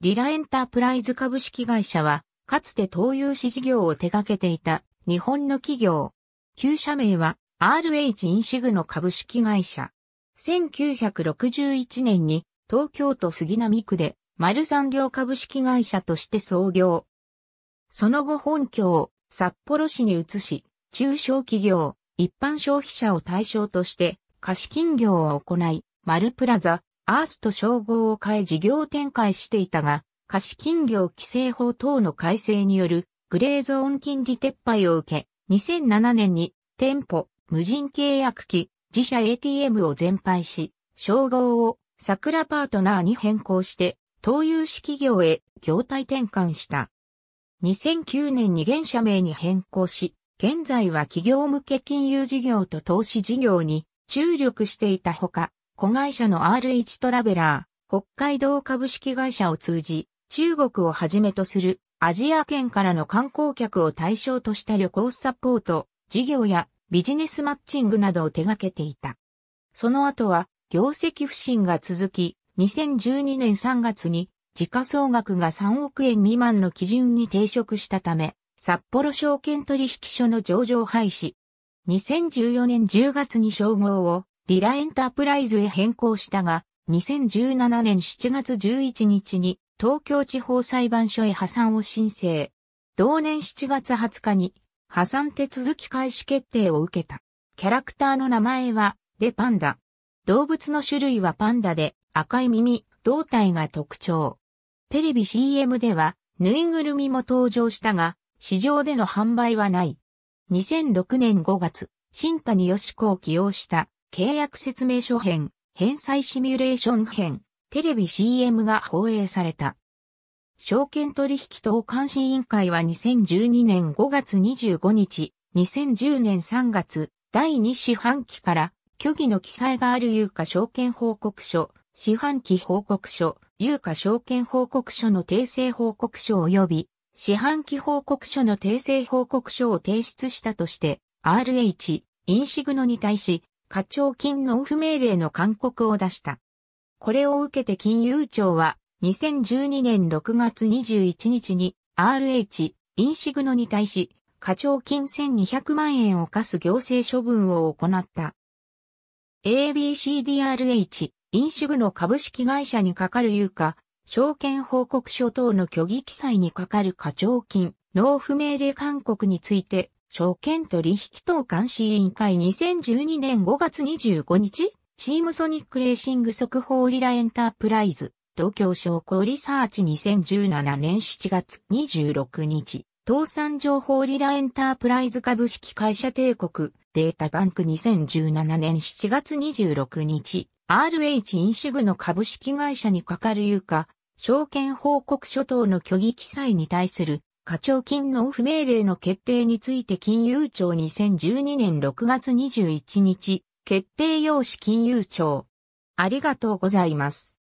リラエンタープライズ株式会社は、かつて東融資事業を手掛けていた日本の企業。旧社名は RH インシグの株式会社。1961年に東京都杉並区で丸産業株式会社として創業。その後本拠を札幌市に移し、中小企業、一般消費者を対象として貸金業を行い、丸プラザ、アースと称号を変え事業展開していたが、貸金業規制法等の改正によるグレーゾーン金利撤廃を受け、2007年に店舗、無人契約機、自社 ATM を全廃し、称号を桜パートナーに変更して、東融資企業へ業態転換した。2009年に現社名に変更し、現在は企業向け金融事業と投資事業に注力していたほか、子会社の R1 トラベラー、北海道株式会社を通じ、中国をはじめとするアジア圏からの観光客を対象とした旅行サポート、事業やビジネスマッチングなどを手掛けていた。その後は業績不振が続き、2012年3月に時価総額が3億円未満の基準に抵触したため、札幌証券取引所の上場廃止。2014年10月に称号をリラエンタープライズへ変更したが、2017年7月11日に東京地方裁判所へ破産を申請。同年7月20日に破産手続き開始決定を受けた。キャラクターの名前はデパンダ。動物の種類はパンダで赤い耳、胴体が特徴。テレビ CM ではぬいぐるみも登場したが、市場での販売はない。2006年5月、新谷義子を起用した契約説明書編、返済シミュレーション編、テレビ CM が放映された。証券取引等監視委員会は2012年5月25日、2010年3月、第2四半期から、虚偽の記載がある有価証券報告書、四半期報告書、有価証券報告書の訂正報告書及び、四半期報告書の訂正報告書を提出したとして、RH、インシグノに対し、課徴金納付命令の勧告を出した。これを受けて金融庁は2012年6月21日に RH インシグノに対し課徴金1200万円を課す行政処分を行った。ABCDRH インシグノ株式会社にかかる有価、証券報告書等の虚偽記載にかかる課徴金、納付命令勧告について、証券取引等監視委員会2012年5月25日、チームソニックレーシング速報リラエンタープライズ、東京商工リサーチ2017年7月26日、倒産情報リラエンタープライズ株式会社帝国、データバンク2017年7月26日、RH 飲酒具の株式会社に係る有価、証券報告書等の虚偽記載に対する課徴金納付命令の決定について金融庁2012年6月21日、決定用紙金融庁。ありがとうございます。